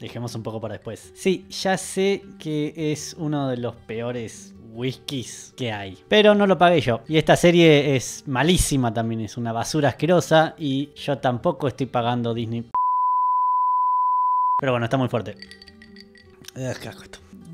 Dejemos un poco para después. Sí, ya sé que es uno de los peores whiskies que hay. Pero no lo pagué yo. Y esta serie es malísima también, es una basura asquerosa y yo tampoco estoy pagando Disney. Pero bueno, está muy fuerte. Ah,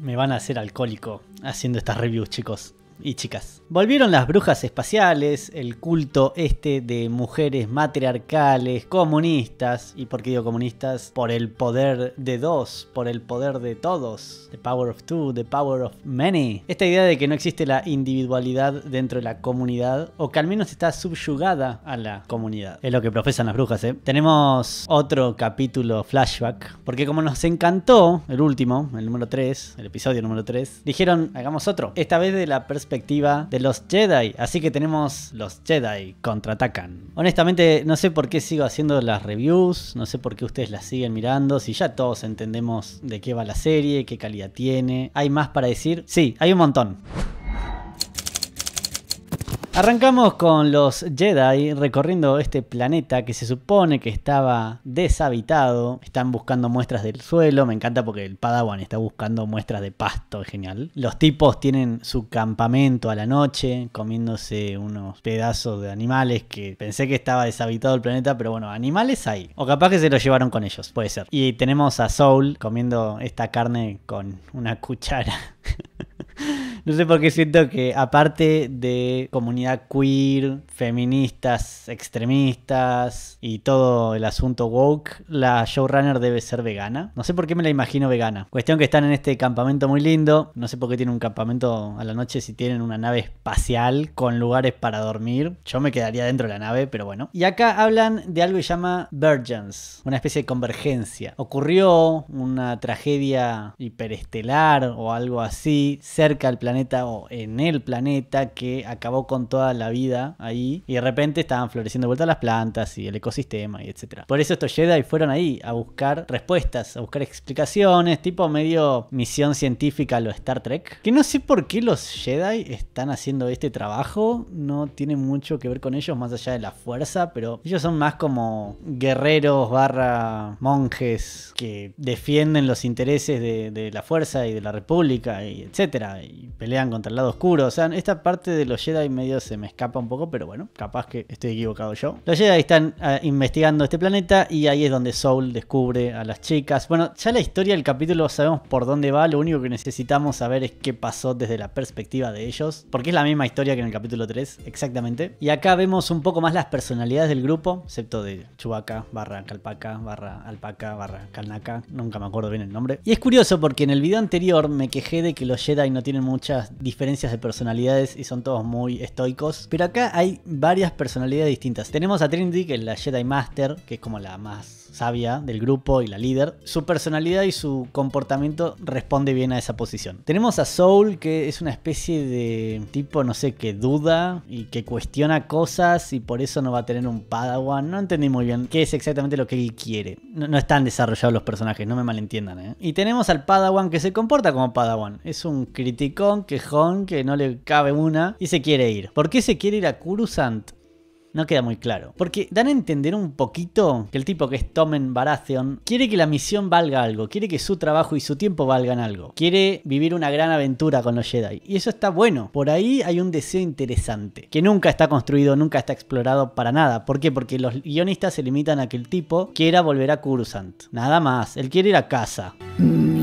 Me van a hacer alcohólico haciendo estas reviews, chicos y chicas. Volvieron las brujas espaciales, el culto este de mujeres matriarcales, comunistas, y por qué digo comunistas, por el poder de dos, por el poder de todos, the power of two, the power of many. Esta idea de que no existe la individualidad dentro de la comunidad, o que al menos está subyugada a la comunidad. Es lo que profesan las brujas, ¿eh? Tenemos otro capítulo flashback, porque como nos encantó el último, el número 3, el episodio número 3, dijeron, hagamos otro, esta vez de la perspectiva de los Jedi. Así que tenemos los Jedi contraatacan. Honestamente, no sé por qué sigo haciendo las reviews, no sé por qué ustedes las siguen mirando, si ya todos entendemos de qué va la serie, qué calidad tiene. ¿Hay más para decir? Sí, hay un montón. Arrancamos con los Jedi recorriendo este planeta que se supone que estaba deshabitado. Están buscando muestras del suelo. Me encanta porque el Padawan está buscando muestras de pasto. Es genial. Los tipos tienen su campamento a la noche comiéndose unos pedazos de animales que pensé que estaba deshabitado el planeta, pero bueno, animales hay. O capaz que se los llevaron con ellos, puede ser. Y tenemos a Soul comiendo esta carne con una cuchara. No sé por qué siento que aparte de comunidad queer, feministas, extremistas y todo el asunto woke, la showrunner debe ser vegana. No sé por qué me la imagino vegana. Cuestión que están en este campamento muy lindo. No sé por qué tienen un campamento a la noche si tienen una nave espacial con lugares para dormir. Yo me quedaría dentro de la nave, pero bueno. Y acá hablan de algo que se llama Virgins, una especie de convergencia. Ocurrió una tragedia hiperestelar o algo así cerca al planeta o en el planeta que acabó con toda la vida ahí y de repente estaban floreciendo de vuelta las plantas y el ecosistema y etcétera. Por eso estos Jedi fueron ahí a buscar respuestas, a buscar explicaciones, tipo medio misión científica lo Star Trek. Que no sé por qué los Jedi están haciendo este trabajo, no tiene mucho que ver con ellos más allá de la fuerza, pero ellos son más como guerreros barra monjes que defienden los intereses de, la fuerza y de la república y etcétera pelean contra el lado oscuro. O sea, esta parte de los Jedi medio se me escapa un poco, pero bueno, capaz que estoy equivocado yo. Los Jedi están ah, investigando este planeta y ahí es donde Soul descubre a las chicas. Bueno, ya la historia del capítulo sabemos por dónde va, lo único que necesitamos saber es qué pasó desde la perspectiva de ellos, porque es la misma historia que en el capítulo 3, exactamente. Y acá vemos un poco más las personalidades del grupo, excepto de Chewbacca, barra Calpaca, barra Alpaca, barra Calnaca, nunca me acuerdo bien el nombre. Y es curioso porque en el video anterior me quejé de que los Jedi no tienen mucha diferencias de personalidades y son todos muy estoicos. Pero acá hay varias personalidades distintas. Tenemos a Trinity, que es la Jedi Master, que es como la más sabia del grupo y la líder, su personalidad y su comportamiento responde bien a esa posición. Tenemos a Soul, que es una especie de tipo, no sé, que duda y que cuestiona cosas y por eso no va a tener un Padawan. No entendí muy bien qué es exactamente lo que él quiere. No, están desarrollados los personajes, no me malentiendan. ¿eh? Y tenemos al Padawan que se comporta como Padawan. Es un criticón, quejón, que no le cabe una y se quiere ir. ¿Por qué se quiere ir a Kurusant? no queda muy claro. Porque dan a entender un poquito que el tipo que es Tomen Baratheon quiere que la misión valga algo, quiere que su trabajo y su tiempo valgan algo, quiere vivir una gran aventura con los Jedi. Y eso está bueno. Por ahí hay un deseo interesante, que nunca está construido, nunca está explorado para nada. ¿Por qué? Porque los guionistas se limitan a que el tipo quiera volver a Cursant. Nada más, él quiere ir a casa. Mm,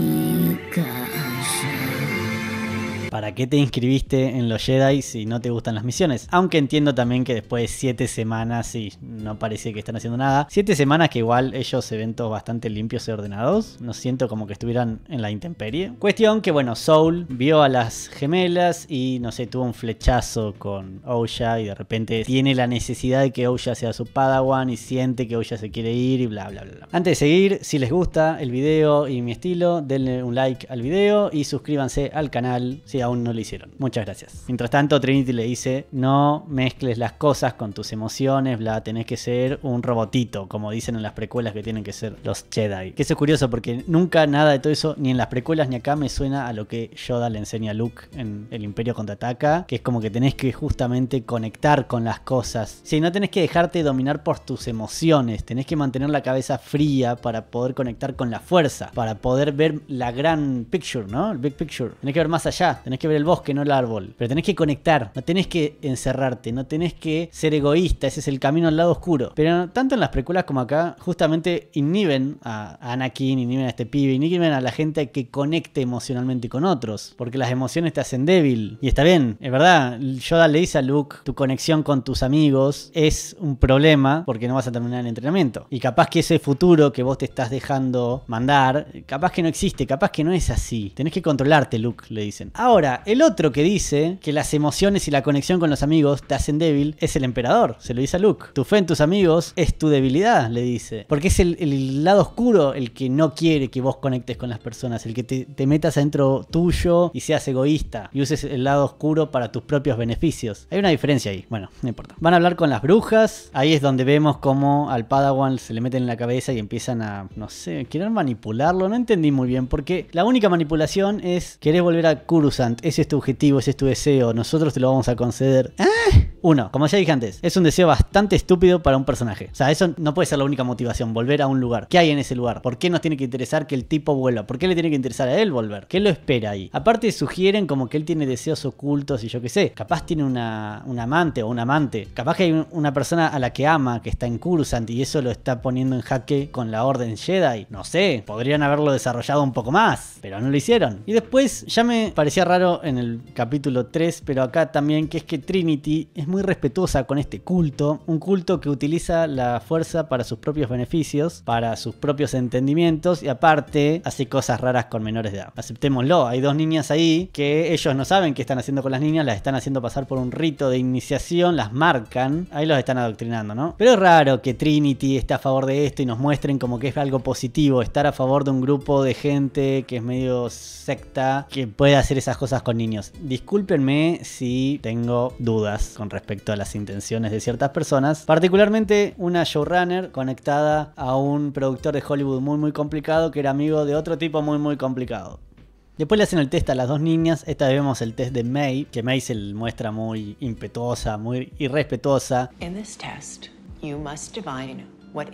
¿para qué te inscribiste en los Jedi si no te gustan las misiones? Aunque entiendo también que después de 7 semanas, y no parece que están haciendo nada. Siete semanas que igual ellos eventos bastante limpios y ordenados. No siento como que estuvieran en la intemperie. Cuestión que, bueno, Soul vio a las gemelas y, no sé, tuvo un flechazo con Oya y de repente tiene la necesidad de que Oya sea su padawan y siente que Oya se quiere ir y bla, bla, bla. Antes de seguir, si les gusta el video y mi estilo, denle un like al video y suscríbanse al canal. Si sí, no lo hicieron. Muchas gracias. Mientras tanto, Trinity le dice, no mezcles las cosas con tus emociones, bla, tenés que ser un robotito, como dicen en las precuelas que tienen que ser los Jedi. Que eso es curioso porque nunca nada de todo eso, ni en las precuelas ni acá, me suena a lo que Yoda le enseña a Luke en El Imperio Contraataca, que es como que tenés que justamente conectar con las cosas. Si no tenés que dejarte dominar por tus emociones, tenés que mantener la cabeza fría para poder conectar con la fuerza, para poder ver la gran picture, ¿no? El big picture. Tenés que ver más allá, tenés que que ver el bosque, no el árbol. Pero tenés que conectar, no tenés que encerrarte, no tenés que ser egoísta, ese es el camino al lado oscuro. Pero tanto en las precuelas como acá, justamente inhiben a Anakin, inhiben a este pibe, inhiben a la gente que conecte emocionalmente con otros, porque las emociones te hacen débil. Y está bien, es verdad, Yoda le dice a Luke, tu conexión con tus amigos es un problema porque no vas a terminar el entrenamiento. Y capaz que ese futuro que vos te estás dejando mandar, capaz que no existe, capaz que no es así. Tenés que controlarte, Luke, le dicen. Ahora, el otro que dice que las emociones y la conexión con los amigos te hacen débil es el emperador, se lo dice a Luke. Tu fe en tus amigos es tu debilidad, le dice. Porque es el, lado oscuro el que no quiere que vos conectes con las personas, el que te, metas adentro tuyo y seas egoísta y uses el lado oscuro para tus propios beneficios. Hay una diferencia ahí, bueno, no importa. Van a hablar con las brujas, ahí es donde vemos cómo al Padawan se le meten en la cabeza y empiezan a, no sé, Quieren manipularlo, no entendí muy bien, porque la única manipulación es querer volver a Coruscant ese es tu este objetivo, ese es tu este deseo, nosotros te lo vamos a conceder. ¿Ah? Uno, como ya dije antes, es un deseo bastante estúpido para un personaje. O sea, eso no puede ser la única motivación, volver a un lugar. ¿Qué hay en ese lugar? ¿Por qué nos tiene que interesar que el tipo vuelva? ¿Por qué le tiene que interesar a él volver? ¿Qué lo espera ahí? Aparte sugieren como que él tiene deseos ocultos y yo qué sé. Capaz tiene una, un amante o un amante. Capaz que hay una persona a la que ama que está en Cursant y eso lo está poniendo en jaque con la Orden Jedi. No sé, podrían haberlo desarrollado un poco más, pero no lo hicieron. Y después ya me parecía raro en el capítulo 3, pero acá también que es que Trinity es muy respetuosa con este culto, un culto que utiliza la fuerza para sus propios beneficios, para sus propios entendimientos y aparte hace cosas raras con menores de edad. Aceptémoslo, hay dos niñas ahí que ellos no saben qué están haciendo con las niñas, las están haciendo pasar por un rito de iniciación, las marcan, ahí los están adoctrinando, ¿no? Pero es raro que Trinity esté a favor de esto y nos muestren como que es algo positivo, estar a favor de un grupo de gente que es medio secta, que puede hacer esas cosas con niños. Discúlpenme si tengo dudas con respecto respecto a las intenciones de ciertas personas, particularmente una showrunner conectada a un productor de Hollywood muy muy complicado que era amigo de otro tipo muy muy complicado. Después le hacen el test a las dos niñas. Esta vez vemos el test de May, que May se muestra muy impetuosa, muy irrespetuosa. In this test, you must What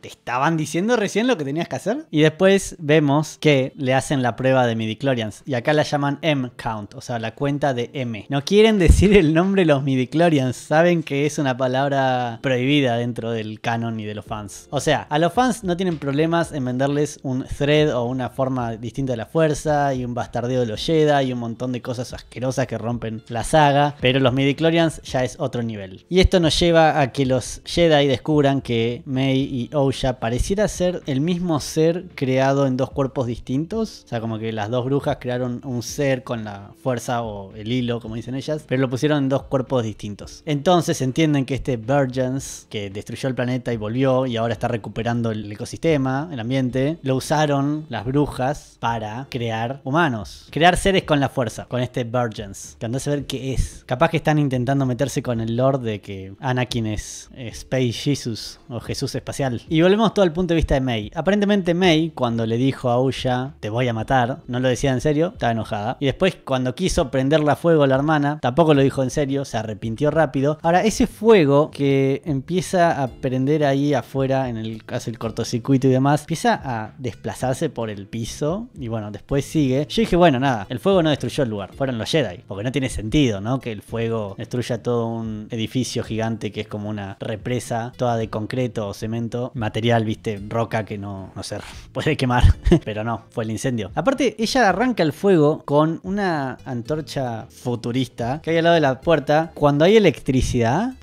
Te estaban diciendo recién lo que tenías que hacer. Y después vemos que le hacen la prueba de midichlorians. Y acá la llaman M-Count, o sea, la cuenta de M. No quieren decir el nombre los midichlorians. Saben que es una palabra prohibida dentro del canon y de los fans. O sea, a los fans no tienen problemas en venderles un thread o una forma distinta de la fuerza y un bastardeo de los Jedi y un montón de cosas asquerosas que rompen la saga. Pero los midichlorians ya es otro nivel. Y esto nos lleva a que los Jedi descubran que Mei y Osha pareciera ser el mismo ser creado en dos cuerpos distintos. O sea, como que las dos brujas crearon un ser con la fuerza o el hilo, como dicen ellas, pero lo pusieron en dos cuerpos distintos. Entonces entienden que este Virgins, que destruyó el planeta y volvió y ahora está recuperando el ecosistema, el ambiente, lo usaron las brujas para crear humanos. Crear seres con la fuerza, con este Virgins. Que andás a ver qué es. Capaz que están intentando meterse con el Lord de que Anakin es Space Jesus o Jesús espacial. Y volvemos todo al punto de vista de May. Aparentemente May, cuando le dijo a Uya, te voy a matar, no lo decía en serio, estaba enojada. Y después cuando quiso prenderle a fuego a la hermana, tampoco lo dijo en serio, se arrepintió rápido. Ahora, ese fuego que empieza a prender ahí afuera, en el caso el cortocircuito y demás, empieza a desplazarse por el piso. Y bueno, después sigue. Yo dije, bueno, nada, el fuego no destruyó el lugar, fueron los Jedi. Porque no tiene sentido, ¿no? Que el fuego destruya todo un edificio gigante que es como una represa toda de concreto o cemento, material, viste, roca que no, no se puede quemar, pero no, fue el incendio. Aparte, ella arranca el fuego con una antorcha futurista que hay al lado de la puerta. Cuando hay electricidad,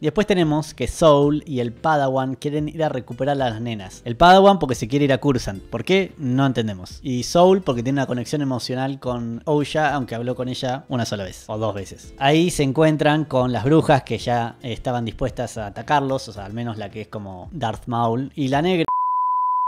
Después tenemos que Soul y el Padawan quieren ir a recuperar a las nenas. El Padawan porque se quiere ir a Cursant. ¿Por qué? No entendemos. Y Soul porque tiene una conexión emocional con Oya, aunque habló con ella una sola vez o dos veces. Ahí se encuentran con las brujas que ya estaban dispuestas a atacarlos, o sea, al menos la que es como Darth Maul y la negra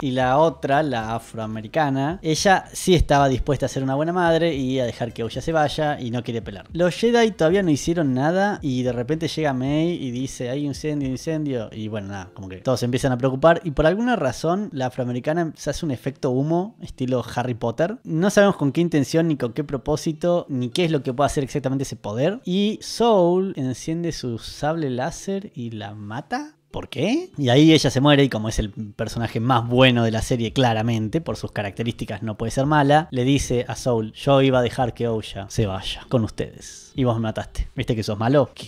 y la otra, la afroamericana, ella sí estaba dispuesta a ser una buena madre y a dejar que Oya se vaya y no quiere pelar. Los Jedi todavía no hicieron nada y de repente llega May y dice hay incendio, incendio y bueno, nada, como que todos se empiezan a preocupar y por alguna razón la afroamericana se hace un efecto humo estilo Harry Potter. No sabemos con qué intención ni con qué propósito ni qué es lo que puede hacer exactamente ese poder y Soul enciende su sable láser y la mata ¿Por qué? Y ahí ella se muere y como es el personaje más bueno de la serie claramente, por sus características no puede ser mala, le dice a Soul, yo iba a dejar que Oya se vaya con ustedes. Y vos me mataste. ¿Viste que sos malo?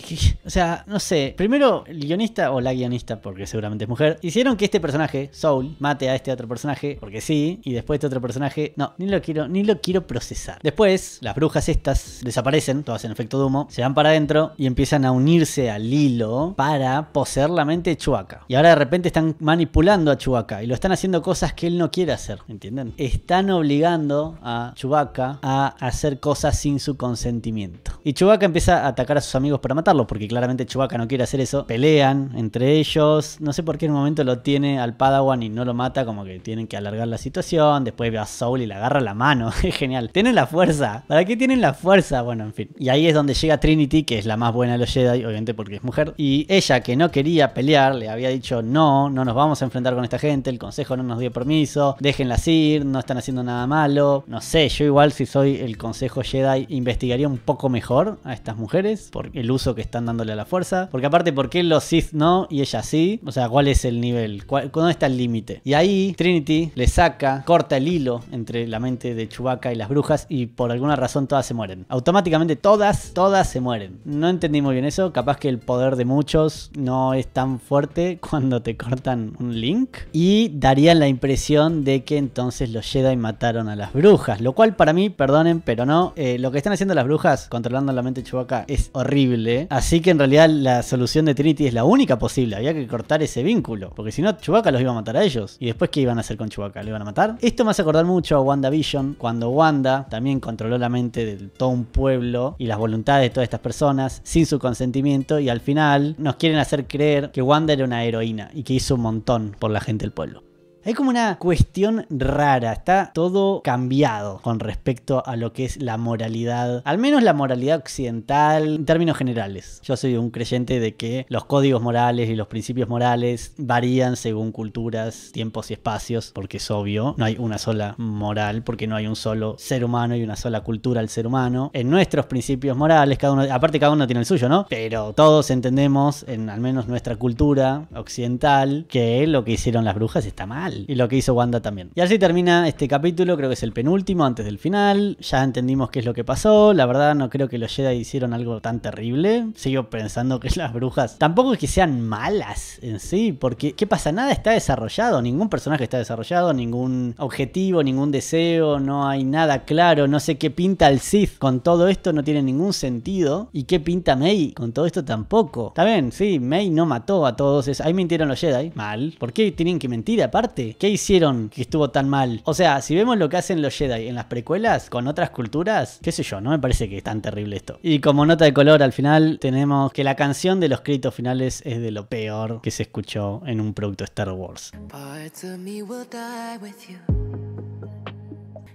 O sea, no sé. Primero, el guionista o la guionista, porque seguramente es mujer, hicieron que este personaje, Soul, mate a este otro personaje, porque sí, y después este otro personaje, no, ni lo quiero, ni lo quiero procesar. Después, las brujas estas desaparecen, todas en efecto de humo, se van para adentro y empiezan a unirse al hilo para poseer la mente chuaca Y ahora de repente están manipulando a Chewbacca y lo están haciendo cosas que él no quiere hacer, ¿entienden? Están obligando a Chewbacca a hacer cosas sin su consentimiento. Y Chewbacca empieza a atacar a sus amigos para matarlo porque claramente Chewbacca no quiere hacer eso. Pelean entre ellos, no sé por qué en un momento lo tiene al Padawan y no lo mata, como que tienen que alargar la situación. Después ve a Soul y le agarra la mano, es genial. Tienen la fuerza, ¿para qué tienen la fuerza? Bueno, en fin. Y ahí es donde llega Trinity, que es la más buena de los Jedi, obviamente porque es mujer, y ella que no quería pelear, le había dicho no, no nos vamos a enfrentar con esta gente, el consejo no nos dio permiso, déjenlas ir, no están haciendo nada malo. No sé, yo igual si soy el consejo Jedi investigaría un poco mejor a estas mujeres por el uso que están dándole a la fuerza. Porque aparte, ¿por qué los Sith no y ella sí? O sea, ¿cuál es el nivel? ¿Cuándo ¿Dónde está el límite? Y ahí Trinity le saca, corta el hilo entre la mente de Chewbacca y las brujas y por alguna razón todas se mueren. Automáticamente todas, todas se mueren. No entendí muy bien eso, capaz que el poder de muchos no es tan fuerte cuando te cortan un link. Y darían la impresión de que entonces los Jedi mataron a las brujas. Lo cual para mí, perdonen, pero no. Eh, lo que están haciendo las brujas controlando la mente de Chewbacca es horrible. Así que en realidad la solución de Trinity es la única posible. Había que cortar ese vínculo. Porque si no, Chewbacca los iba a matar a ellos. ¿Y después qué iban a hacer con Chewbacca? le iban a matar? Esto me hace acordar mucho a WandaVision. Cuando Wanda también controló la mente de todo un pueblo y las voluntades de todas estas personas sin su consentimiento. Y al final nos quieren hacer creer que Wanda era una heroína y que hizo un montón por la gente del pueblo. Hay como una cuestión rara, está todo cambiado con respecto a lo que es la moralidad, al menos la moralidad occidental en términos generales. Yo soy un creyente de que los códigos morales y los principios morales varían según culturas, tiempos y espacios, porque es obvio, no hay una sola moral, porque no hay un solo ser humano y una sola cultura al ser humano. En nuestros principios morales, cada uno, aparte cada uno tiene el suyo, ¿no? Pero todos entendemos, en al menos nuestra cultura occidental, que lo que hicieron las brujas está mal. Y lo que hizo Wanda también. Y así termina este capítulo, creo que es el penúltimo antes del final. Ya entendimos qué es lo que pasó. La verdad no creo que los Jedi hicieron algo tan terrible. Sigo pensando que las brujas tampoco es que sean malas en sí, porque ¿qué pasa? Nada está desarrollado, ningún personaje está desarrollado, ningún objetivo, ningún deseo, no hay nada claro, no sé qué pinta el Sith con todo esto, no tiene ningún sentido. ¿Y qué pinta May con todo esto tampoco? Está bien, sí, May no mató a todos, ahí mintieron los Jedi, mal. ¿Por qué tienen que mentir aparte? ¿Qué hicieron que estuvo tan mal? O sea, si vemos lo que hacen los Jedi en las precuelas con otras culturas, qué sé yo, no me parece que es tan terrible esto. Y como nota de color al final tenemos que la canción de los créditos finales es de lo peor que se escuchó en un producto Star Wars.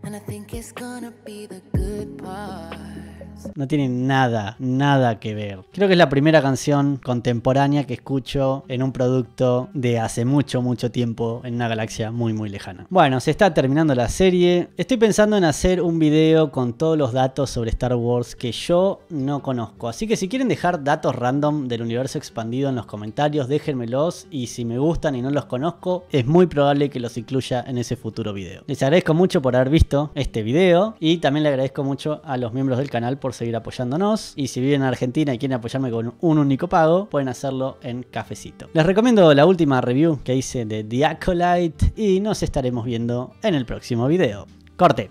And I think it's gonna be the good part. No tiene nada, nada que ver. Creo que es la primera canción contemporánea que escucho en un producto de hace mucho, mucho tiempo en una galaxia muy, muy lejana. Bueno, se está terminando la serie. Estoy pensando en hacer un video con todos los datos sobre Star Wars que yo no conozco. Así que si quieren dejar datos random del universo expandido en los comentarios, déjenmelos y si me gustan y no los conozco, es muy probable que los incluya en ese futuro video. Les agradezco mucho por haber visto este video y también le agradezco mucho a los miembros del canal por seguir apoyándonos. Y si viven en Argentina y quieren apoyarme con un único pago, pueden hacerlo en cafecito. Les recomiendo la última review que hice de The Acolyte y nos estaremos viendo en el próximo video. Corte.